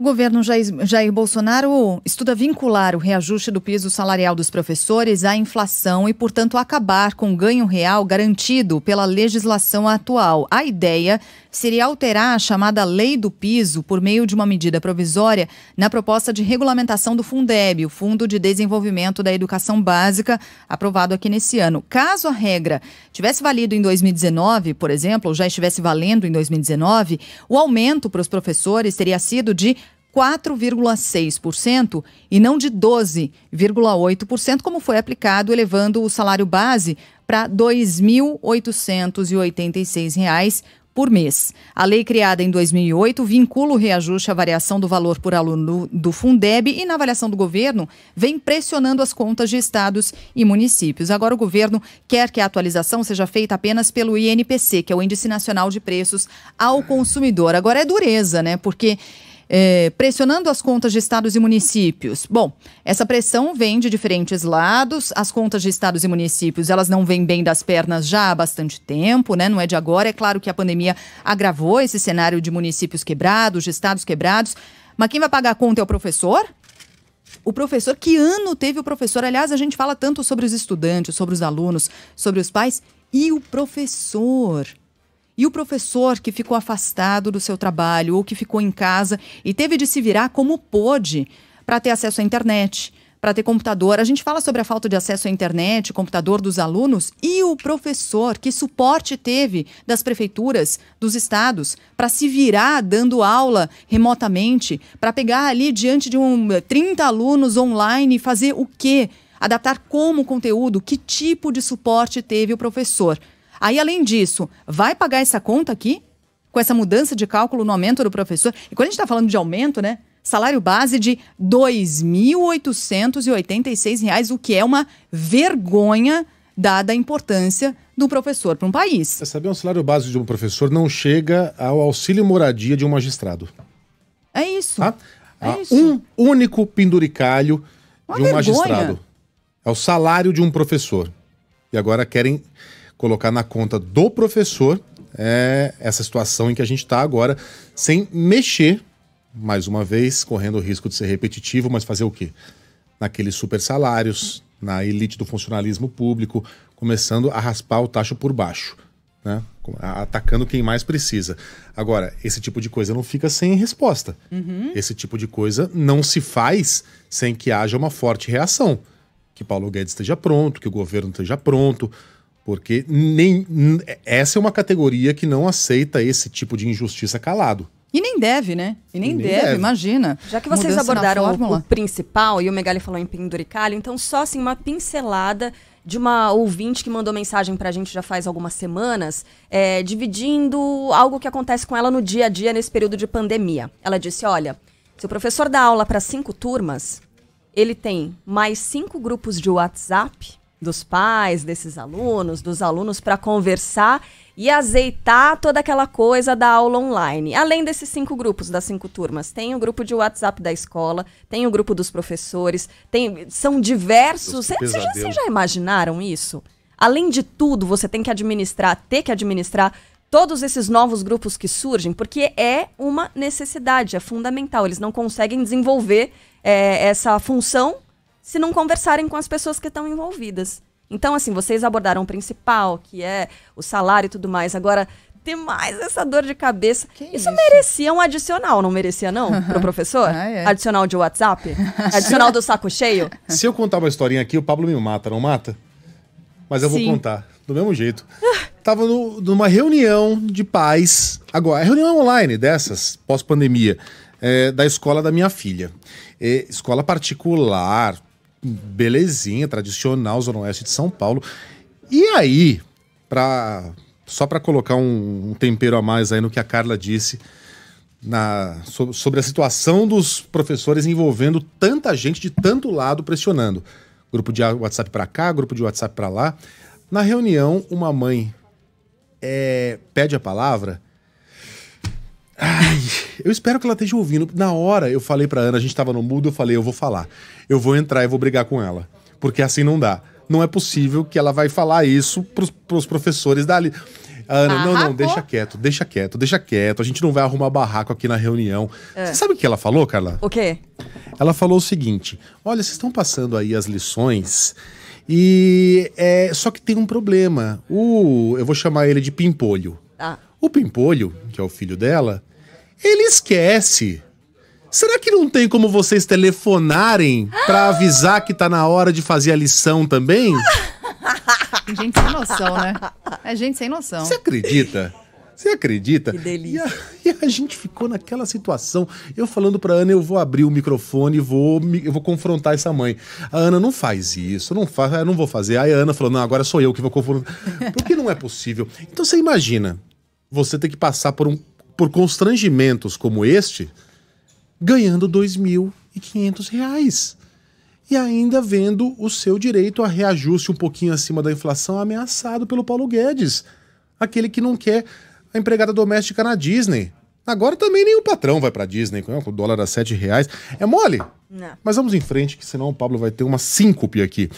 O governo Jair Bolsonaro estuda vincular o reajuste do piso salarial dos professores à inflação e, portanto, acabar com o ganho real garantido pela legislação atual. A ideia seria alterar a chamada lei do piso por meio de uma medida provisória na proposta de regulamentação do Fundeb, o Fundo de Desenvolvimento da Educação Básica, aprovado aqui nesse ano. Caso a regra tivesse valido em 2019, por exemplo, ou já estivesse valendo em 2019, o aumento para os professores teria sido de 4,6% e não de 12,8%, como foi aplicado, elevando o salário base para R$ 2.886 por mês. A lei criada em 2008 vincula o reajuste à variação do valor por aluno do Fundeb e, na avaliação do governo, vem pressionando as contas de estados e municípios. Agora, o governo quer que a atualização seja feita apenas pelo INPC, que é o Índice Nacional de Preços ao Consumidor. Agora é dureza, né? Porque é, pressionando as contas de estados e municípios. Bom, essa pressão vem de diferentes lados. As contas de estados e municípios, elas não vêm bem das pernas já há bastante tempo, né? Não é de agora. É claro que a pandemia agravou esse cenário de municípios quebrados, de estados quebrados. Mas quem vai pagar a conta é o professor? O professor, que ano teve o professor? Aliás, a gente fala tanto sobre os estudantes, sobre os alunos, sobre os pais e o professor. E o professor que ficou afastado do seu trabalho ou que ficou em casa e teve de se virar como pôde para ter acesso à internet, para ter computador. A gente fala sobre a falta de acesso à internet, computador dos alunos e o professor que suporte teve das prefeituras, dos estados, para se virar dando aula remotamente, para pegar ali diante de um 30 eh, alunos online e fazer o quê? Adaptar como conteúdo, que tipo de suporte teve o professor? Aí, além disso, vai pagar essa conta aqui? Com essa mudança de cálculo no aumento do professor? E quando a gente está falando de aumento, né? Salário base de R$ 2.886, o que é uma vergonha dada a importância do professor para um país. Você sabe, um salário base de um professor não chega ao auxílio moradia de um magistrado. É isso. Tá? É isso. Um único penduricalho uma de um vergonha. magistrado. É o salário de um professor. E agora querem colocar na conta do professor é, essa situação em que a gente está agora, sem mexer, mais uma vez, correndo o risco de ser repetitivo, mas fazer o quê? Naqueles super salários, na elite do funcionalismo público, começando a raspar o tacho por baixo, né? atacando quem mais precisa. Agora, esse tipo de coisa não fica sem resposta. Uhum. Esse tipo de coisa não se faz sem que haja uma forte reação. Que Paulo Guedes esteja pronto, que o governo esteja pronto, porque nem, essa é uma categoria que não aceita esse tipo de injustiça calado. E nem deve, né? E nem, e nem deve, deve, imagina. Já que vocês Mudança abordaram o, o principal e o Megali falou em penduricalho, então só assim uma pincelada de uma ouvinte que mandou mensagem pra gente já faz algumas semanas, é, dividindo algo que acontece com ela no dia a dia nesse período de pandemia. Ela disse: Olha, se o professor dá aula para cinco turmas, ele tem mais cinco grupos de WhatsApp dos pais, desses alunos, dos alunos para conversar e azeitar toda aquela coisa da aula online. Além desses cinco grupos, das cinco turmas, tem o grupo de WhatsApp da escola, tem o grupo dos professores, tem, são diversos. Vocês já, já imaginaram isso? Além de tudo, você tem que administrar, ter que administrar todos esses novos grupos que surgem, porque é uma necessidade, é fundamental. Eles não conseguem desenvolver é, essa função se não conversarem com as pessoas que estão envolvidas. Então, assim, vocês abordaram o principal, que é o salário e tudo mais. Agora, ter mais essa dor de cabeça. Isso, isso, merecia um adicional, não merecia, não? para Pro professor? Ah, é. Adicional de WhatsApp? adicional do saco cheio? Se eu contar uma historinha aqui, o Pablo me mata, não mata? Mas eu Sim. vou contar, do mesmo jeito. Tava no, numa reunião de pais, agora, reunião online dessas, pós-pandemia, é, da escola da minha filha. É, escola particular, belezinha, tradicional, Zona Oeste de São Paulo. E aí, pra, só para colocar um, um, tempero a mais aí no que a Carla disse, na, so, sobre a situação dos professores envolvendo tanta gente de tanto lado pressionando. Grupo de WhatsApp para cá, grupo de WhatsApp para lá. Na reunião, uma mãe é, pede a palavra Ai, eu espero que ela esteja ouvindo. Na hora eu falei pra Ana, a gente tava no mudo, eu falei, eu vou falar. Eu vou entrar e vou brigar com ela. Porque assim não dá. Não é possível que ela vai falar isso pros, pros professores dali. Ana, Barraco? não, não, deixa quieto, deixa quieto, deixa quieto. A gente não vai arrumar barraco aqui na reunião. É. Você sabe o que ela falou, Carla? O quê? Ela falou o seguinte: olha, vocês estão passando aí as lições. E é, só que tem um problema. O, eu vou chamar ele de Pimpolho. Ah. O Pimpolho, que é o filho dela, ele esquece. Será que não tem como vocês telefonarem para avisar que tá na hora de fazer a lição também? gente sem noção, né? É gente sem noção. Você acredita? Você acredita? Que delícia. E a, e a, gente ficou naquela situação. Eu falando pra Ana, eu vou abrir o microfone e vou, eu vou confrontar essa mãe. A Ana, não faz isso, não faz, eu não vou fazer. Aí a Ana falou, não, agora sou eu que vou confrontar. Porque não é possível. Então você imagina, você ter que passar por um por constrangimentos como este, ganhando R$ 2.500 e ainda vendo o seu direito a reajuste um pouquinho acima da inflação ameaçado pelo Paulo Guedes, aquele que não quer a empregada doméstica na Disney. Agora também nem o patrão vai para Disney, com o dólar a sete reais. É mole? Não. Mas vamos em frente, que senão o Pablo vai ter uma síncope aqui.